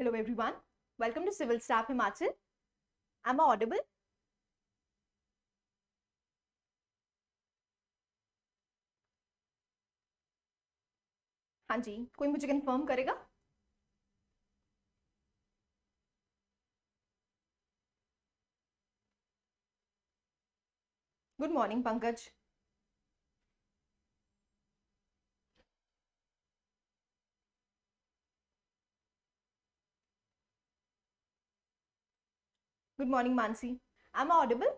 Hello everyone. Welcome to Civil Staff Himachal. Am I audible? हाँ जी कोई मुझे confirm करेगा good morning Pankaj Good morning, Mansi. Am I audible?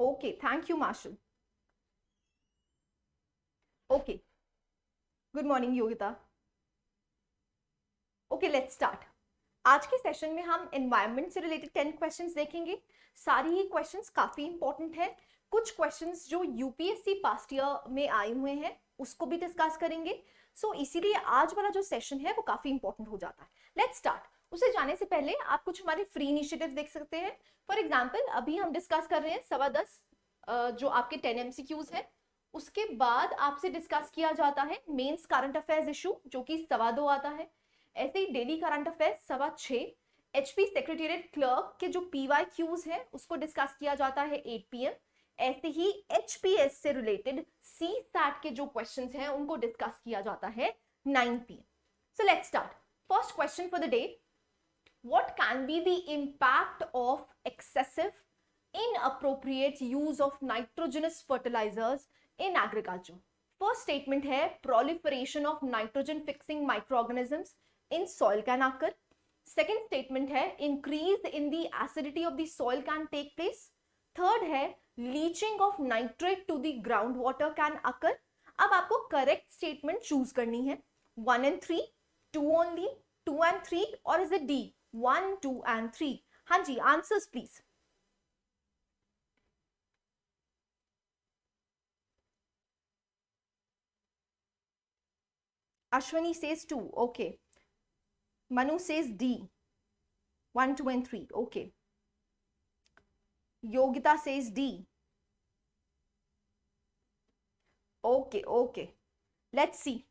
Okay, thank you, Marshall. Okay. Good morning, Yogita. Okay let's start आज के session में हम environment से related ten questions देखेंगे सारी ही क्वेश्चंस काफ़ी इंपॉर्टेंट हैं कुछ क्वेश्चंस जो यूपीएससी पास्ट ईयर में आए हुए हैं उसको भी डिस्कस करेंगे सो so, इसीलिए आज वाला जो सेशन है वो काफ़ी इंपॉर्टेंट हो जाता है लेट्स स्टार्ट उसे जाने से पहले आप कुछ हमारे फ्री इनिशिएटिव देख सकते हैं फॉर एग्जाम्पल अभी हम डिस्कस कर रहे हैं सवा दस जो आपके टेन एम है उसके बाद आपसे डिस्कस किया जाता है मेन्स करंट अफेयर्स इशू जो कि सवा दो आता है ऐसे ही डेली करंट अफेयर्स सवा छः एच पी सेक्रेटेरिएट क्लर्क के जो पी वाई क्यूज है उसको डिस्कस किया जाता है एट पी एम ऐसे ही एच पी एस से रिलेटेड सी सैट के जो क्वेश्चन हैं उनको डिस्कस किया जाता है nine P M so let start first question for the day what can be the impact of excessive inappropriate use of nitrogenous fertilizers in agriculture. First statement here, proliferation of nitrogen fixing microorganisms in soil can occur. Second statement here, increase in the acidity of the soil can take place. Third here: leaching of nitrate to the groundwater can occur. अब आपको correct statement choose करनी है. One and three, two only, two and three, or is it D? 1, 2 and 3. Hanji, answers please. Ashwini says 2. Okay. Manu says D. 1, 2 and 3. Okay. Yogita says D. Okay, okay. Let's see.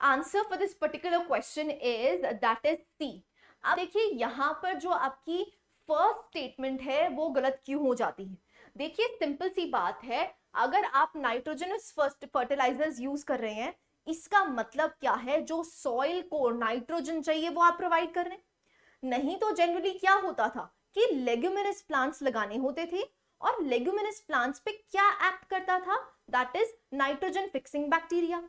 Answer for this particular question is that is C. अब देखिए यहाँ पर जो आपकी first statement है वो गलत क्यों हो जाती है देखिए सिंपल सी बात है अगर आप नाइट्रोजनस फर्स्ट फर्टिलाइजर्स यूज कर रहे हैं इसका मतलब क्या है जो सॉइल को नाइट्रोजन चाहिए वो आप प्रोवाइड कर रहे हैं नहीं तो जनरली क्या होता था कि लेग्यूमिनस प्लांट्स लगाने होते थे और लेग्यूमिनस प्लांट्स पे क्या एक्ट करता था that is nitrogen fixing bacteria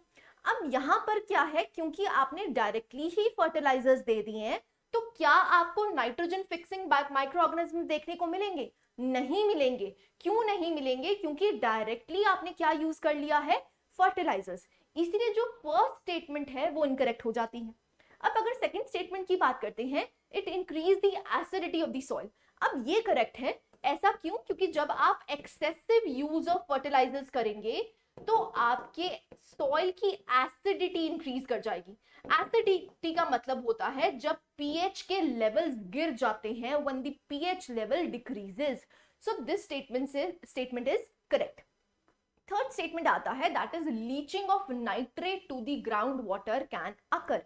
अब यहाँ पर क्या है क्योंकि आपने डायरेक्टली ही फर्टिलाइजर्स दे दिए हैं तो क्या आपको नाइट्रोजन फिक्सिंग माइक्रो ऑर्गेनिज्म देखने को मिलेंगे नहीं मिलेंगे क्यों नहीं मिलेंगे क्योंकि डायरेक्टली आपने क्या यूज कर लिया है फर्टिलाइजर्स इसीलिए जो फर्स्ट स्टेटमेंट है वो इनकरेक्ट हो जाती है अब अगर सेकेंड स्टेटमेंट की बात करते हैं it increase the acidity of the soil अब ये करेक्ट है ऐसा क्यों क्योंकि जब आप एक्सेसिव यूज ऑफ फर्टिलाइजर्स करेंगे तो आपके सॉइल की एसिडिटी इंक्रीज कर जाएगी एसिडिटी का मतलब होता है जब पीएच के लेवल्स गिर जाते हैं when the pH level decreases so this statement से statement is correct third statement आता है that is leaching of nitrate to the ground water can occur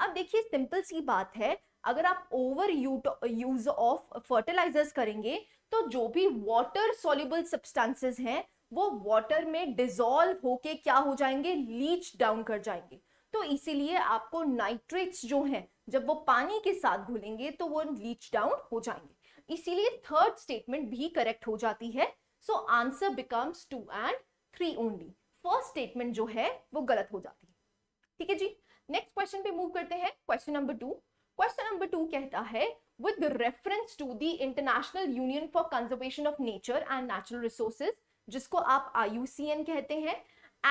अब देखिए सिंपल सी बात है अगर आप ओवर यूज ऑफ फर्टिलाइजर्स करेंगे तो जो भी वाटर सोल्यूबल सब्सटेंसेस हैं वो वाटर में डिजोल्व होके क्या हो जाएंगे लीच डाउन कर जाएंगे तो इसीलिए आपको नाइट्रेट्स जो हैं जब वो पानी के साथ घुलेंगे तो वो लीच डाउन हो जाएंगे इसीलिए थर्ड स्टेटमेंट भी करेक्ट हो जाती है so answer becomes two and three only first statement जो है वो गलत हो जाती है ठीक है जी नेक्स्ट क्वेश्चन पे मूव करते हैं question number two question number two कहता है with reference to the International Union for conservation of Nature and Natural Resources जिसको आप IUCN कहते हैं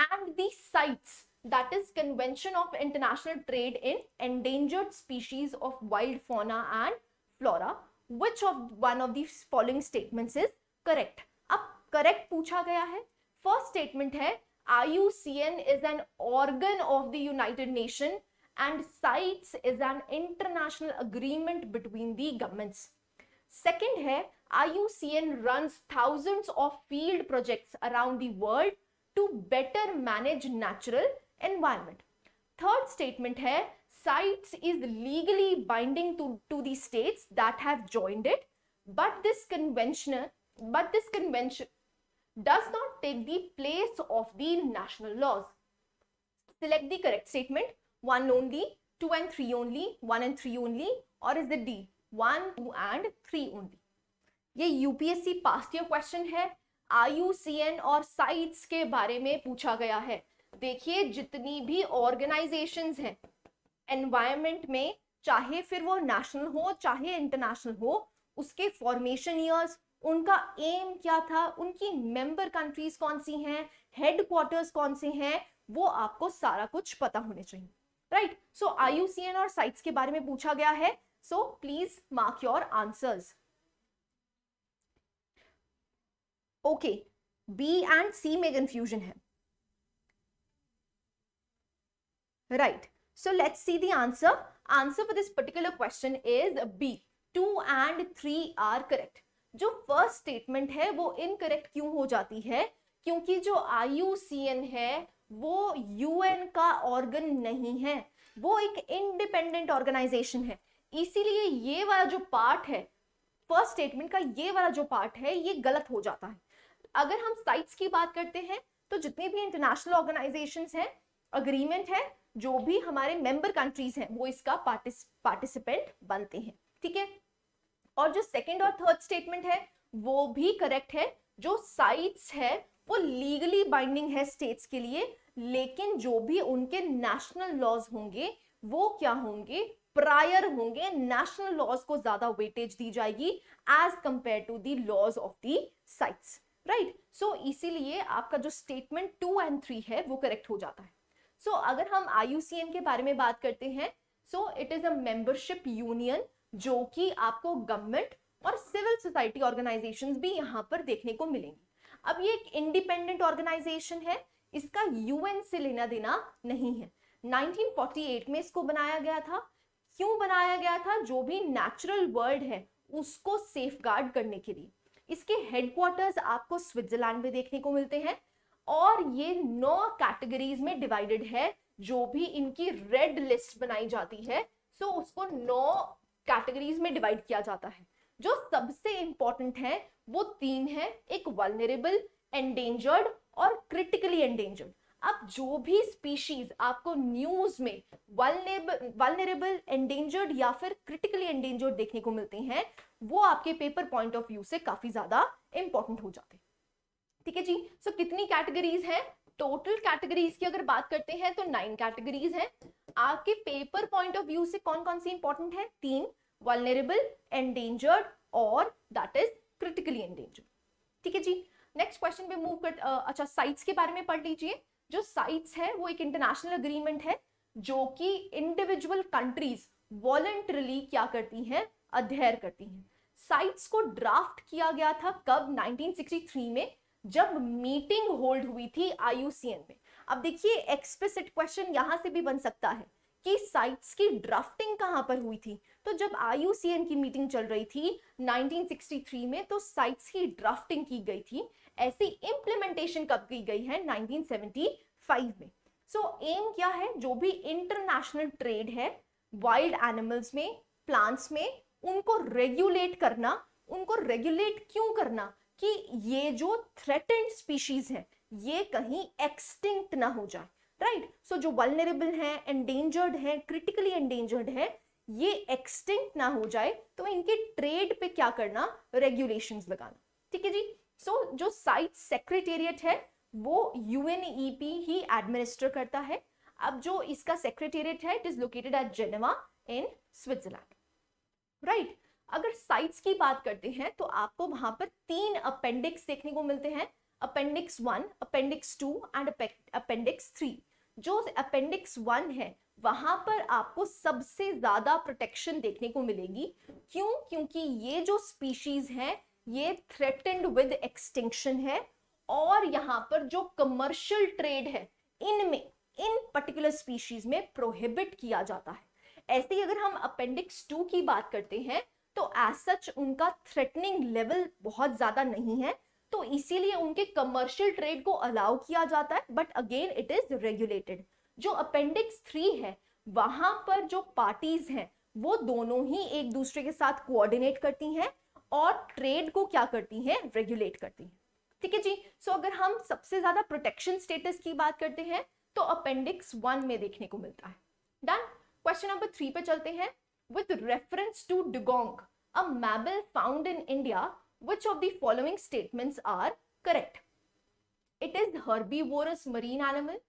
and the CITES that is Convention of International Trade in Endangered Species of Wild फोना and Flora which of one of the following statement is correct अब correct पूछा गया है first statement है IUCN is an organ of the United Nation and CITES is an international agreement between the governments. Second है IUCN runs thousands of field projects around the world to better manage natural environment. Third statement है sites is legally binding to, to the states that have joined it but this convention but this convention does not take the place of the national laws. Select the correct statement 1 only, 2 and 3 only, 1 and 3 only or is it D? One two and three only ये UPSC past year question है IUCN और CITES के बारे में पूछा गया है देखिए जितनी भी ऑर्गेनाइजेशंस हैं एनवायरमेंट में चाहे फिर वो नेशनल हो चाहे इंटरनेशनल हो उसके फॉर्मेशन ईयर्स उनका एम क्या था उनकी मेंबर कंट्रीज कौन सी हैं हेडक्वार्टर्स कौन से हैं वो आपको सारा कुछ पता होने चाहिए राइट सो आईयूसीएन और साइट्स के बारे में पूछा गया है So please mark your answers. Okay, B and C में confusion है. Right. So let's see the answer. Answer for this particular question is B. Two and three are correct. जो फर्स्ट स्टेटमेंट है वो इनकरेक्ट क्यों हो जाती है क्योंकि जो आई है वो यूएन का ऑर्गन नहीं है वो एक इंडिपेंडेंट ऑर्गेनाइजेशन है इसीलिए ये वाला जो पार्ट है फर्स्ट स्टेटमेंट का ये वाला जो पार्ट है ये गलत हो जाता है अगर हम साइट्स की बात करते हैं तो जितने भी इंटरनेशनल ऑर्गेनाइजेशन हैं अग्रीमेंट है जो भी हमारे मेंबर कंट्रीज हैं वो इसका पार्टिसिपेंट बनते हैं ठीक है और जो सेकेंड और थर्ड स्टेटमेंट है वो भी करेक्ट है जो साइट्स है वो लीगली बाइंडिंग है स्टेट्स के लिए लेकिन जो भी उनके नेशनल लॉज होंगे वो क्या होंगे प्रायर होंगे नेशनल लॉज को ज्यादा वेटेज दी जाएगी as compared to the laws of the CITES right so इसीलिए आपका जो स्टेटमेंट टू एंड थ्री है वो करेक्ट हो जाता है सो so, अगर हम आई के बारे में बात करते हैं so it is a membership union जो कि आपको गवर्नमेंट और सिविल सोसाइटी ऑर्गेनाइजेशंस भी यहाँ पर देखने को मिलेंगी अब ये एक इंडिपेंडेंट ऑर्गेनाइजेशन है इसका यूएन से लेना देना नहीं है 1948 में इसको बनाया गया था क्यों बनाया गया था जो भी नेचुरल वर्ल्ड है उसको सेफ करने के लिए इसके हेडक्वार्टर्स आपको स्विट्जरलैंड में देखने को मिलते हैं और ये नौ कैटेगरीज में डिवाइडेड है जो भी इनकी रेड लिस्ट बनाई जाती है सो तो उसको नौ कैटेगरीज में डिवाइड किया जाता है जो सबसे इंपॉर्टेंट है वो तीन है एक वलनरेबल एंडेंजर्ड और क्रिटिकली एंडेंजर्ड अब जो भी स्पीशीज आपको न्यूज में वालनेबल एंडेंजर्ड या फिर क्रिटिकली एंडेंजर्ड देखने को मिलते हैं वो आपके पेपर पॉइंट ऑफ व्यू से काफी ज्यादा इंपॉर्टेंट हो जाते हैं ठीक है जी सो so, कितनी कैटेगरीज हैं टोटल कैटेगरीज की अगर बात करते हैं तो नाइन कैटेगरीज हैं आपके पेपर पॉइंट ऑफ व्यू से कौन कौन सी इंपॉर्टेंट है तीन वलनेरेबल एंडेंजर्ड और दैट इज क्रिटिकली एंडेंजर्ड ठीक है जी नेक्स्ट क्वेश्चन पे मूव कर अच्छा साइट्स के बारे में पढ़ लीजिए जो साइट्स है वो एक इंटरनेशनल अग्रीमेंट है जो कि इंडिविजुअल कंट्रीज वॉलेंटरली क्या करती हैं अध्ययन करती हैं साइट्स को ड्राफ्ट किया गया था कब 1963 में जब मीटिंग होल्ड हुई थी आईयूसीएन में अब देखिए एक्सप्लिसिट क्वेश्चन यहाँ से भी बन सकता है कि साइट्स की ड्राफ्टिंग कहाँ पर हुई थी तो जब आईयूसीएन की मीटिंग चल रही थी 1963 में तो साइट्स की ड्राफ्टिंग की गई थी ऐसी इंप्लीमेंटेशन कब की गई है 1975 में सो so, एम क्या है जो भी इंटरनेशनल ट्रेड है वाइल्ड एनिमल्स में प्लांट्स में उनको रेगुलेट करना उनको रेगुलेट क्यों करना कि ये जो थ्रेटेंड स्पीशीज है ये कहीं एक्सटिंक्ट ना हो जाए राइट right? सो so, जो वलनरेबल हैं एंडेंजर्ड हैं क्रिटिकली एंडेंजर्ड हैं ये एक्सटिंक्ट ना हो जाए तो इनके ट्रेड पे क्या करना रेगुलेशंस लगाना ठीक है जी सो so, जो साइट सेक्रेटेरिएट है वो यूएनईपी e ही एडमिनिस्टर करता है अब जो इसका सेक्रेटेरिएट है it is located at Geneva in Switzerland right अगर साइट्स की बात करते हैं तो आपको वहां पर तीन अपेंडिक्स देखने को मिलते हैं appendix one appendix two and appendix three जो अपेंडिक्स वन है वहां पर आपको सबसे ज्यादा प्रोटेक्शन देखने को मिलेगी क्यों क्योंकि ये जो स्पीशीज हैं ये थ्रेटेंड विद एक्सटिंक्शन है और यहाँ पर जो कमर्शियल ट्रेड है इनमें इन पर्टिकुलर स्पीशीज में प्रोहिबिट किया जाता है ऐसे ही अगर हम अपेंडिक्स टू की बात करते हैं तो एज सच उनका थ्रेटनिंग लेवल बहुत ज्यादा नहीं है तो इसीलिए उनके कमर्शियल ट्रेड को अलाउ किया जाता है but again it is regulated जो अपेंडिक्स थ्री है वहां पर जो पार्टीज हैं वो दोनों ही एक दूसरे के साथ कोऑर्डिनेट करती हैं और ट्रेड को क्या करती हैं रेगुलेट करती हैं ठीक है जी सो so, अगर हम सबसे ज्यादा प्रोटेक्शन स्टेटस की बात करते हैं तो अपेंडिक्स वन में देखने को मिलता है डन क्वेश्चन नंबर थ्री पे चलते हैं with reference to dugong a mammal found in India which of the following statements are correct it is herbivorous marine animal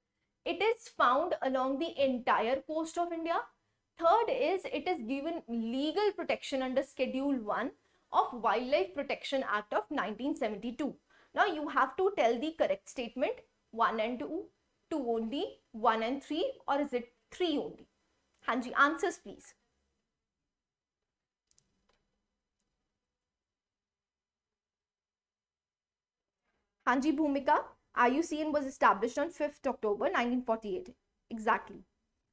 it is found along the entire coast of India third is it is given legal protection under schedule one of Wildlife Protection Act of 1972. Now you have to tell the correct statement 1 and 2, 2 only, 1 and 3 or is it 3 only? Hanji answers please. Hanji Bhumika, IUCN was established on 5th October 1948. Exactly.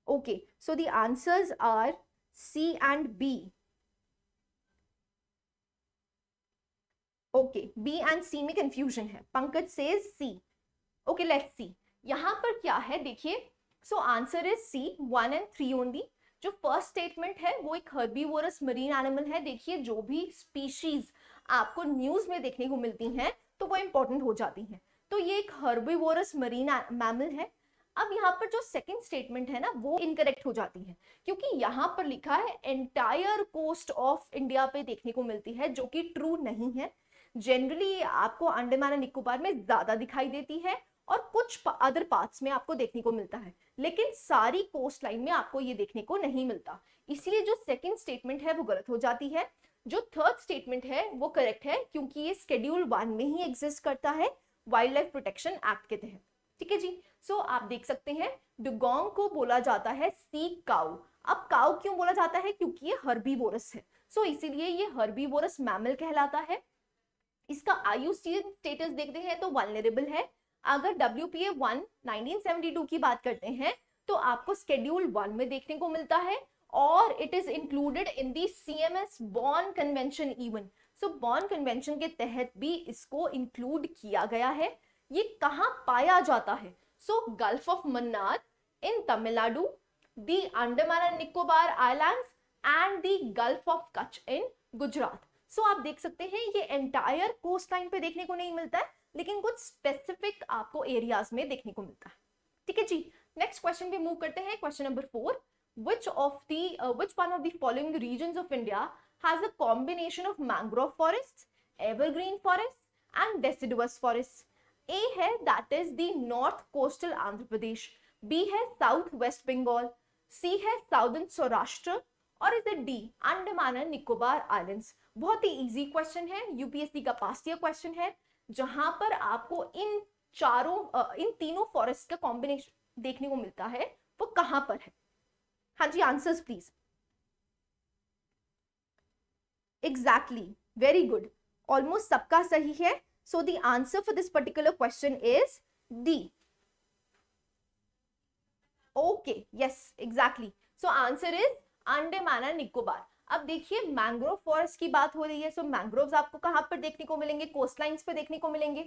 Okay, so the answers are C and B. Okay B and C में confusion है पंकज से सी okay let's see यहाँ पर क्या है देखिए so answer is C one and three only जो first statement है वो एक हर्बीवोरस मरीन एनिमल है देखिए जो भी स्पीशीज आपको न्यूज में देखने को मिलती हैं तो वो इंपॉर्टेंट हो जाती हैं तो ये एक हर्बीवोरस मरीन मैमल है अब यहाँ पर जो सेकंड स्टेटमेंट है ना वो इनकरेक्ट हो जाती है क्योंकि यहाँ पर लिखा है एंटायर कोस्ट ऑफ इंडिया पे देखने को मिलती है जो कि ट्रू नहीं है जनरली आपको अंडमान एंड निकोबार में ज़्यादा दिखाई देती है और कुछ अदर पार्ट्स में आपको देखने को मिलता है लेकिन सारी कोस्ट लाइन में आपको ये देखने को नहीं मिलता इसलिए जो सेकेंड स्टेटमेंट है वो गलत हो जाती है जो थर्ड स्टेटमेंट है वो करेक्ट है क्योंकि ये स्केड्यूल वन में ही एग्जिस्ट करता है वाइल्ड लाइफ प्रोटेक्शन एक्ट के तहत ठीक है जी सो so, आप देख सकते हैं डुगोंग को बोला जाता है सी काउ अब काउ क्यों बोला जाता है क्योंकि ये हर्बीवोरस है सो so, इसीलिए ये हर्बीवोरस मैमल कहलाता है इसका आयु स्टेटस देखते हैं तो वालनेबल है अगर डब्ल्यू पी की बात करते हैं तो आपको स्केड्यूल वन में देखने को मिलता है और it is included in the C M S Bonn Convention even so Bonn Convention के तहत भी इसको इंक्लूड किया गया है ये कहाँ पाया जाता है so Gulf of Mannar in Tamil Nadu the Andaman and Nicobar islands and the Gulf of Kutch in Gujarat so आप देख सकते हैं ये एंटायर कोस्ट लाइन पे देखने को नहीं मिलता है लेकिन कुछ स्पेसिफिक आपको एरियाज में देखने को मिलता है ठीक है जी नेक्स्ट क्वेश्चन पे मूव करते हैं question number four which of the which one of the following region of India has a combination of mangrove forest evergreen forest and deciduous forest A है that is the north coastal Andhra Pradesh B है south west Bengal C है south Saurashtra or is a D Andaman and Nicobar island बहुत ही easy question है UPSC का पास question है जहां पर आपको इन चारों इन तीनों फॉरेस्ट का कॉम्बिनेशन देखने को मिलता है वो कहां पर है हाँ जी answers please exactly very good almost सबका सही है so the answer for this particular question is D okay yes exactly so answer is Andaman Nicobar अब देखिए मैंग्रोव फॉरेस्ट की बात हो रही है सो मैंग्रोव्स आपको कहाँ पर देखने को मिलेंगे कोस्ट लाइन पर देखने को मिलेंगे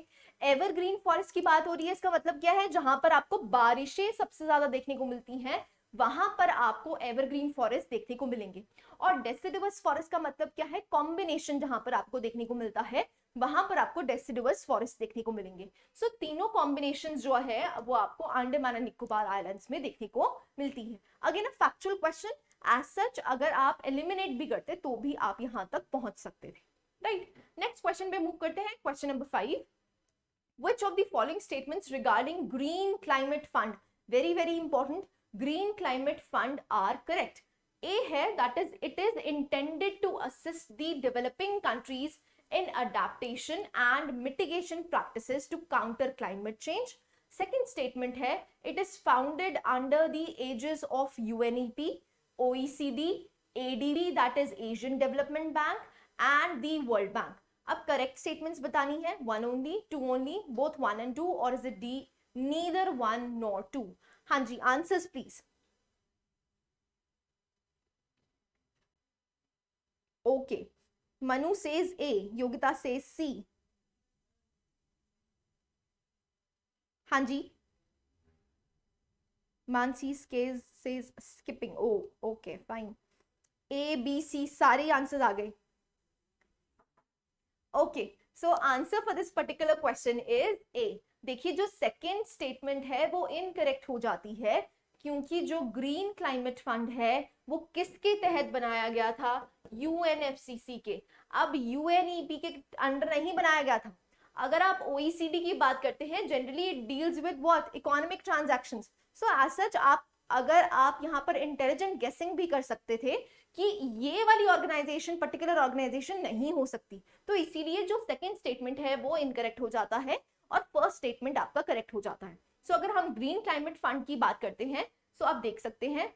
एवरग्रीन फॉरेस्ट की बात हो रही है इसका मतलब क्या है जहां पर आपको बारिशें सबसे ज्यादा देखने को मिलती हैं वहां पर आपको एवरग्रीन फॉरेस्ट देखने को मिलेंगे और डेसिडिवस फॉरेस्ट का मतलब क्या है कॉम्बिनेशन जहां पर आपको देखने को मिलता है वहां पर आपको डेसिडिवस फॉरेस्ट देखने को मिलेंगे सो so, तीनों कॉम्बिनेशन जो है वो आपको आंडेमान एंड निकोबार आइलैंड्स में देखने को मिलती है again a factual question as such अगर आप एलिमिनेट भी करते तो भी आप यहाँ तक पहुंच सकते थे राइट नेक्स्ट क्वेश्चन पे मूव करते हैं question number five which of the following statements regarding Green Climate Fund very very important Green Climate Fund are correct A है that is it is intended to assist the developing countries in adaptation and mitigation practice to counter climate change second statement है it is founded under U N E P OECD, ADB, that is Asian Development Bank, and the World Bank. अब correct statements बतानी है one only two only both one and two or is it D neither one nor two हाँ जी answers please okay Manu says A Yogita says C हाँ जी Mansi says, says skipping. Oh, okay, fine. A, B, C, सारे answers आ गए. Okay, so answer for this particular question is A. देखिए जो second statement है वो incorrect हो जाती है क्योंकि जो ग्रीन क्लाइमेट फंड है वो किसके तहत बनाया गया था यूएनएफसीसी के अब यूएनईपी e के अंडर नहीं बनाया गया था अगर आप ओईसीडी e की बात करते हैं generally it deals with what economic transactions so as such आप अगर आप यहाँ पर इंटेलिजेंट गेसिंग भी कर सकते थे कि ये वाली ऑर्गेनाइजेशन पर्टिकुलर ऑर्गेनाइजेशन नहीं हो सकती तो इसीलिए जो सेकेंड स्टेटमेंट है वो इनकरेक्ट हो जाता है और फर्स्ट स्टेटमेंट आपका करेक्ट हो जाता है सो so, अगर हम ग्रीन क्लाइमेट फंड की बात करते हैं सो तो so आप देख सकते हैं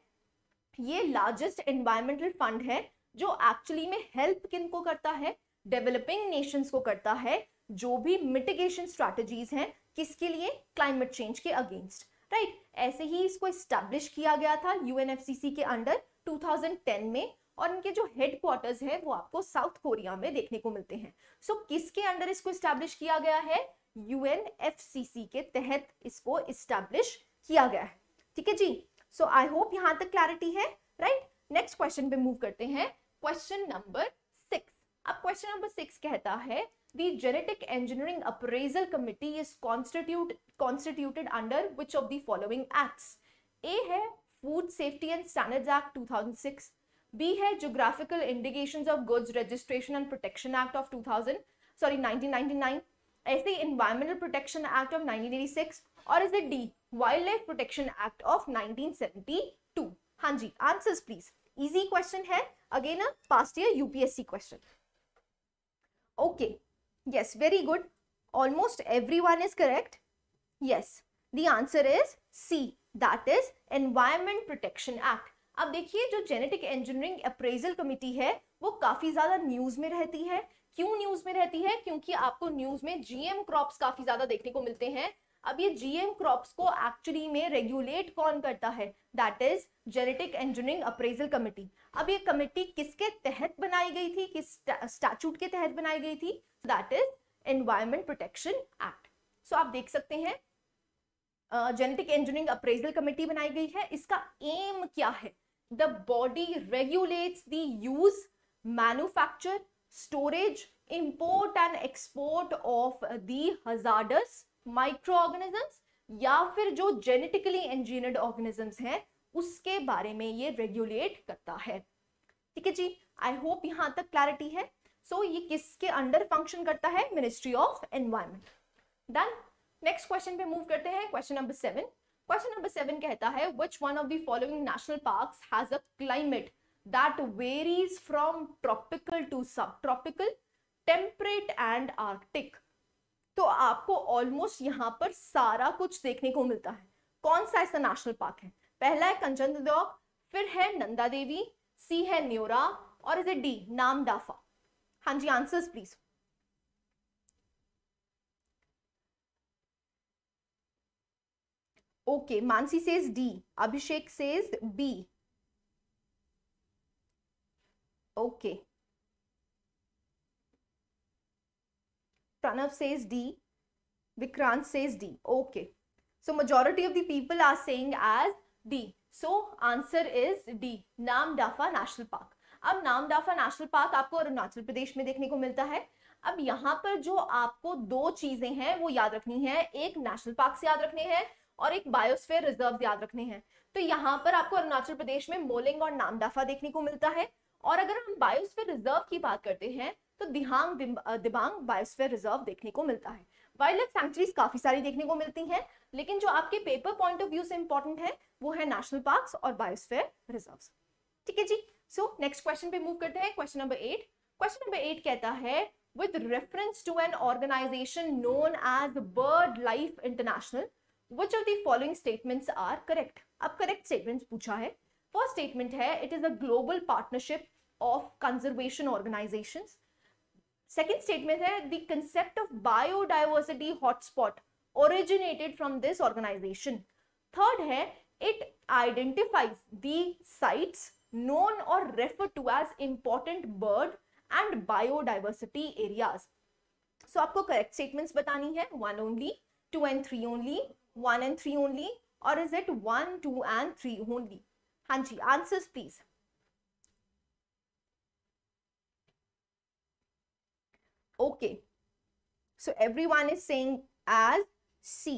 ये लार्जेस्ट एनवायरमेंटल फंड है जो एक्चुअली में हेल्प किन को करता है डेवलपिंग नेशंस को करता है जो भी मिटिगेशन स्ट्रेटजीज हैं किसके लिए क्लाइमेट चेंज के अगेंस्ट राइट right? ऐसे ही इसको स्टैब्लिश किया गया था यूएनएफसीसी के अंडर 2010 में और इनके जो हेडक्वार्टर्स है वो आपको साउथ कोरिया में देखने को मिलते हैं सो so, किसके अंडर इसको स्टैब्लिश किया गया है यूएनएफसीसी के तहत इसको स्टैब्लिश किया गया है ठीक है जी सो आई होप यहाँ तक क्लैरिटी है राइट नेक्स्ट क्वेश्चन पे मूव करते हैं क्वेश्चन नंबर सिक्स अब क्वेश्चन नंबर सिक्स कहता है the genetic engineering appraisal committee is constitute constituted under which of the following acts a है food safety and standards act 2006 b है geographical indications of goods registration and protection act of 2000 sorry 1999 ऐसे environmental protection act of 1986 और इसे d wildlife protection act of 1972 हाँ जी answers please easy question है again past year UPSC question okay Yes, very good. Almost everyone is correct. Yes, the answer is C. That is Environment Protection Act. अब देखिए जो genetic Engineering appraisal committee है वो काफ़ी ज़्यादा news में रहती है क्यों न्यूज़ में रहती है क्योंकि आपको न्यूज़ में जीएम क्रॉप्स काफ़ी ज़्यादा देखने को मिलते हैं अब ये जीएम क्रॉप्स को एक्चुअली में रेगुलेट कौन करता है that is Genetic Engineering Appraisal Committee अब ये कमेटी किसके तहत बनाई गई थी किस स्टैचूट के तहत बनाई गई थी that is Environment Protection Act so आप देख सकते हैं जेनेटिक इंजीनियरिंग अप्रेजल कमेटी बनाई गई है इसका एम क्या है the body regulates the use manufacture storage import and export of the hazardous micro organisms या फिर जो जेनेटिकली इंजीनियर्ड ऑर्गेनिजम्स हैं उसके बारे में ये रेगुलेट करता है ठीक है जी आई होप यहाँ तक क्लैरिटी है सो so, ये किसके अंडर फंक्शन करता है Ministry of Environment done next question पे मूव करते हैं question number seven question number seven कहता है which one of the following national park has a climate that varies from tropical to sub tropical temperate and arctic तो आपको almost यहाँ पर सारा कुछ देखने को मिलता है कौन सा ऐसा नेशनल पार्क है पहला है कंचन फिर है नंदा देवी सी है न्योरा और is a D Namdapha हाँ जी answers please okay Mansi says D Abhishek says B okay Pranav says D. Vikrant says D. Okay. So majority of the people are saying as D. So answer is D. Nam Dafa National Park. अब नाम डाफा national park आपको अरुणाचल प्रदेश में देखने को मिलता है अब यहाँ पर जो आपको दो चीजें हैं वो याद रखनी है एक नेशनल पार्क से याद रखने हैं और एक बायोस्फेयर रिजर्व याद रखने हैं तो यहाँ पर आपको अरुणाचल प्रदेश में मोलिंग और नामडाफा देखने को मिलता है और अगर हम बायोस्फेयर रिजर्व की बात करते हैं तो दिहांग दिबांग बायोस्फेयर रिजर्व देखने को मिलता है वाइल्ड लाइफ सेंचुरीज काफी सारी देखने को मिलती हैं लेकिन जो आपके पेपर पॉइंट ऑफ व्यू से इंपॉर्टेंट है वो है नेशनल पार्क्स और बायोस्फेयर रिजर्व ठीक है जी सो नेक्स्ट क्वेश्चन पे मूव करते हैं question number eight question number eight कहता है with reference to an organization known as Bird Life International, which of the following statements are correct? अब correct statements पूछा है. First statement है, it is a global partnership of conservation organizations. Second statement है the concept of biodiversity hotspot originated from this organization third है it identifies the sites known or refer to as important bird and biodiversity areas so आपको correct statements बतानी है one only two and three only one and three only or is it one two and three only हाँ जी answers please okay so everyone is saying as c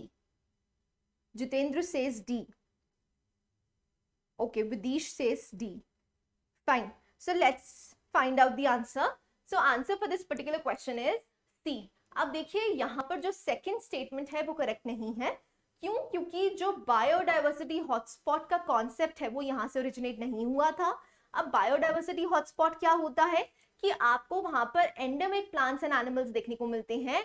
jitendra says d okay vidish says d fine so let's find out the answer so answer for this particular question is c अब देखिए यहाँ पर जो second statement है वो correct नहीं है क्यों क्योंकि जो बायोडाइवर्सिटी हॉटस्पॉट का कॉन्सेप्ट है वो यहाँ से ओरिजिनेट नहीं हुआ था अब बायोडाइवर्सिटी हॉटस्पॉट क्या होता है कि आपको वहां पर एंडेमिक प्लांट्स एंड एनिमल्स देखने को मिलते हैं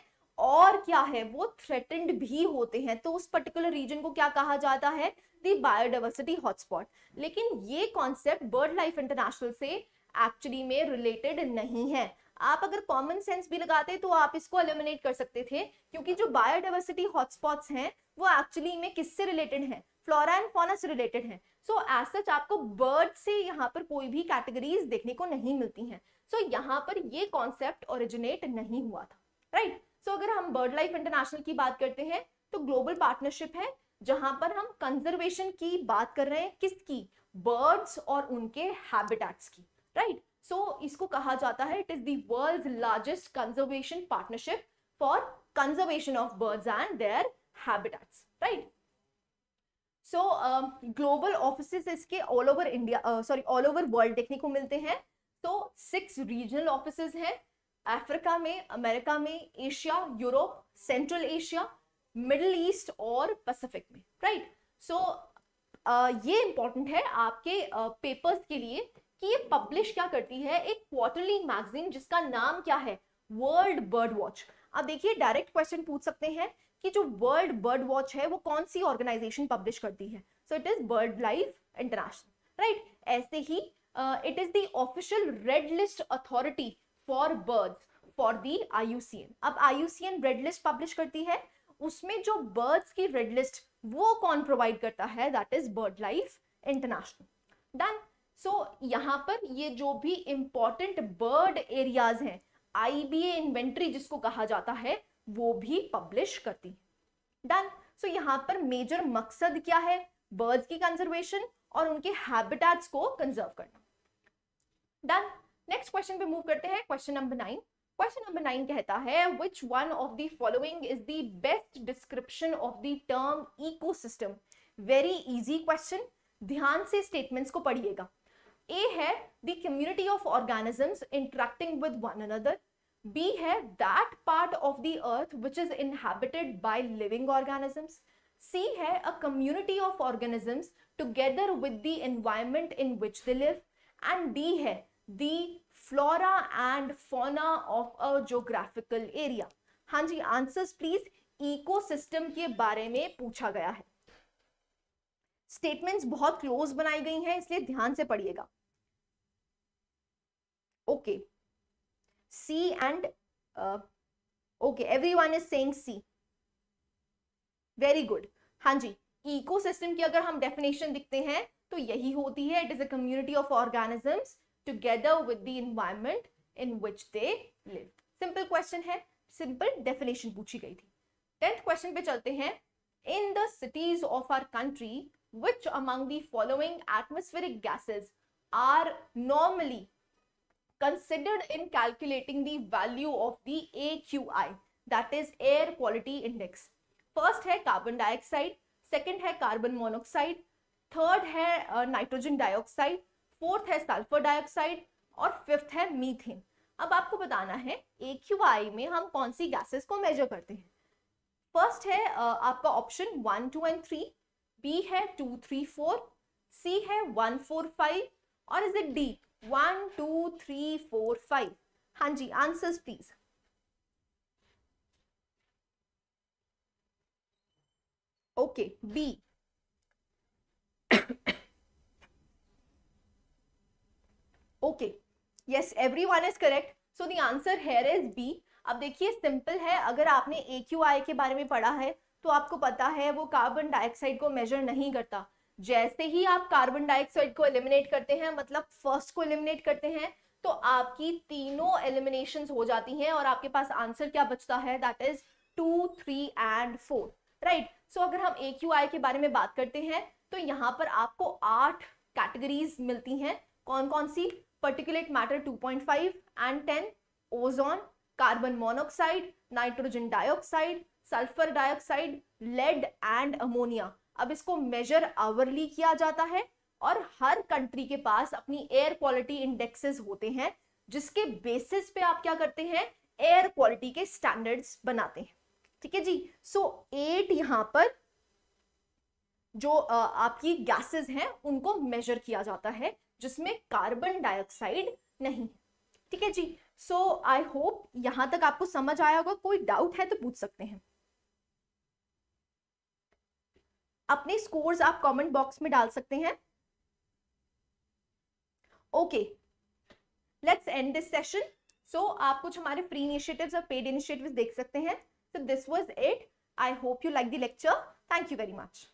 और क्या है वो थ्रेटेंड भी होते हैं तो उस पर्टिकुलर रीजन को क्या कहा जाता है दी बायोडाइवर्सिटी हॉटस्पॉट लेकिन ये कॉन्सेप्ट बर्ड लाइफ इंटरनेशनल से एक्चुअली में रिलेटेड नहीं है आप अगर कॉमन सेंस भी लगाते तो आप इसको एलिमिनेट कर सकते थे क्योंकि जो बायोडाइवर्सिटी हॉटस्पॉट्स हैं वो एक्चुअली में किससे रिलेटेड हैं फ्लोरा एंड फॉना से रिलेटेड हैं सो एज सच आपको बर्ड से यहाँ पर कोई भी कैटेगरीज देखने को नहीं मिलती हैं सो so, यहाँ पर ये कॉन्सेप्ट ओरिजिनेट नहीं हुआ था राइट right? सो so, अगर हम बर्ड लाइफ इंटरनेशनल की बात करते हैं तो ग्लोबल पार्टनरशिप है जहां पर हम कंजर्वेशन की बात कर रहे हैं किसकी बर्ड्स और उनके हैबिटेट्स की राइट right? सो so, इसको कहा जाता है इट इज दर्ल्ड largest conservation partnership for conservation of birds and their habitats right so global office इसके all over India sorry all over world देखने को मिलते हैं तो सिक्स रीजनल ऑफिस हैं अफ्रीका में अमेरिका में Asia Europe Central Asia Middle East और पैसिफिक में राइट सो so, ये इंपॉर्टेंट है आपके पेपर्स के लिए कि ये पब्लिश क्या करती है एक क्वार्टरली मैगजीन जिसका नाम क्या है वर्ल्ड बर्ड वॉच आप देखिए डायरेक्ट क्वेश्चन पूछ सकते हैं कि जो वर्ल्ड बर्ड वॉच है वो कौन सी ऑर्गेनाइजेशन पब्लिश करती है so it is BirdLife International right ऐसे ही uh, it is the official red list authority for birds for the IUCN अब आईयूसीएन रेड लिस्ट पब्लिश करती है उसमें जो बर्ड्स की रेड लिस्ट वो कौन प्रोवाइड करता है that is BirdLife International done so यहाँ पर ये जो भी इम्पोर्टेंट बर्ड एरियाज हैं बी ए इन्वेंट्री जिसको कहा जाता है वो भी पब्लिश करती है डन सो यहाँ पर मेजर मकसद क्या है बर्ड्स की कंजर्वेशन और उनके हैबिटेट्स को कंजर्व करना डन नेक्स्ट क्वेश्चन पे मूव करते हैं question number nine question number nine कहता है which one of the following is the best description of the term ecosystem very easy question ध्यान से स्टेटमेंट्स को पढ़िएगा ए है the community of organisms interacting with one another B है that part of the earth which is inhabited by living organisms C है a community of organisms together with the environment in which they live and D है the flora and fauna of a geographical area हाँ जी answers please ecosystem के बारे में पूछा गया है statements बहुत क्लोज बनाई गई हैं इसलिए ध्यान से पढ़िएगा okay C and okay one is saying C very good हाँ जी सिस्टम की अगर हम डेफिनेशन दिखते हैं तो यही होती है it is a community of organisms together with the environment in which they live. Simple question hai simple definition puchi gayi thi 10th question pe chalte hain in the cities of our country which among the following atmospheric gases are normally considered in calculating the value of the AQI that is air quality index first hai carbon dioxide second hai carbon monoxide third hai uh, nitrogen dioxide fourth है sulphur dioxide और fifth है methane अब आपको बताना है ए Q I में हम कौन सी गैसेस को मेजर करते हैं फर्स्ट है आपका option one two and three B है टू थ्री फोर सी है वन फोर फाइव और is it D one two three four five हाँ जी answers please okay B okay yes every one is correct so the answer here is B अब देखिए simple है अगर आपने ए Q I के बारे में पढ़ा है तो आपको पता है वो कार्बन डाइऑक्साइड को मेजर नहीं करता जैसे ही आप कार्बन डाइऑक्साइड को एलिमिनेट करते हैं मतलब फर्स्ट को एलिमिनेट करते हैं तो आपकी तीनों एलिमिनेशन हो जाती हैं और आपके पास आंसर क्या बचता है that is two three and four right so अगर हम ए क्यू आई के बारे में बात करते हैं तो यहाँ पर आपको आठ कैटेगरीज मिलती हैं कौन कौन सी particulate matter 2.5 and 10 ozone carbon monoxide nitrogen dioxide sulphur dioxide lead and ammonia अब इसको मेजर आवरली किया जाता है और हर कंट्री के पास अपनी एयर क्वालिटी इंडेक्सेस होते हैं जिसके बेसिस पे आप क्या करते हैं एयर क्वालिटी के स्टैंडर्ड्स बनाते हैं ठीक है जी सो so, एट यहाँ पर जो आपकी गैसेस हैं उनको मेजर किया जाता है जिसमें कार्बन डाइऑक्साइड नहीं ठीक है जी सो आई होप यहां तक आपको समझ आया होगा कोई डाउट है तो पूछ सकते हैं अपने स्कोर्स आप कमेंट बॉक्स में डाल सकते हैं okay let's end this session so आप कुछ हमारे फ्री इनिशिएटिव्स और पेड इनिशिएटिव्स देख सकते हैं so this was it I hope you like the lecture thank you very much